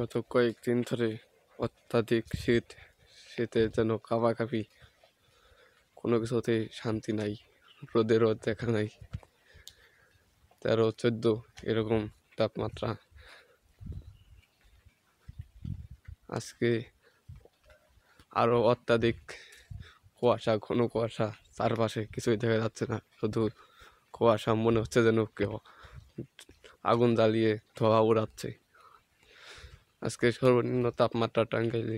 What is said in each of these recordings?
গত কয়েকদিন ধরে অত্যাধিক শীত শীতে যেন কাপি কোনো কিছুতে শান্তি নাই রোদে রোদ দেখা নাই তেরো চোদ্দো এরকম তাপমাত্রা আজকে আরও অত্যাধিক কুয়াশা ঘন কুয়াশা চারপাশে কিছুই দেখা যাচ্ছে না শুধু কুয়াশা মনে হচ্ছে যেন কেউ আগুন জ্বালিয়ে ধোয়া উড়াচ্ছে আজকে সর্বনিম্ন তাপমাত্রা টাঙ্গাইলে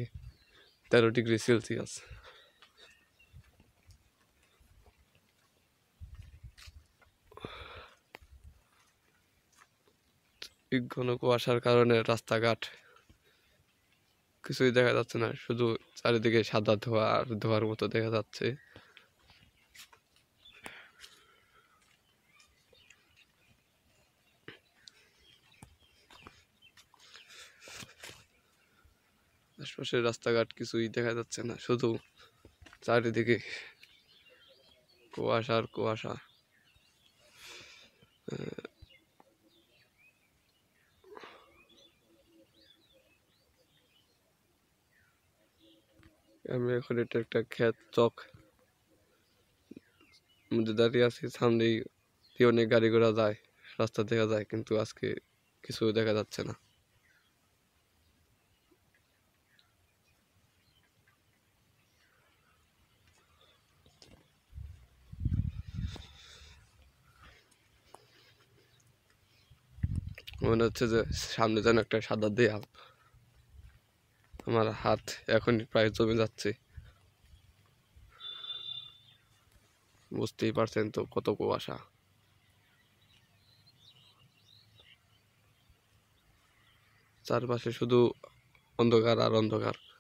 তেরো ডিগ্রি সেলসিয়াস ঘন কুয়াশার কারণে রাস্তাঘাট কিছুই দেখা যাচ্ছে না শুধু চারিদিকে সাদা ধোয়া আর ধোয়ার মতো দেখা যাচ্ছে আশপাশের রাস্তাঘাট কিছুই দেখা যাচ্ছে না শুধু চারিদিকে কুয়াশার কুয়াশা আমি এখন এটা একটা খ্যাত চক মধ্যে দাঁড়িয়ে আছি সামনেই অনেক গাড়ি ঘোড়া যায় রাস্তা দেখা যায় কিন্তু আজকে কিছু দেখা যাচ্ছে না মনে হচ্ছে যে সামনে যেন একটা সাদা দেয়াল আমার হাত এখনই প্রায় জমে যাচ্ছে বুঝতেই পারছেন তো কত কুয়াশা চারপাশে শুধু অন্ধকার আর অন্ধকার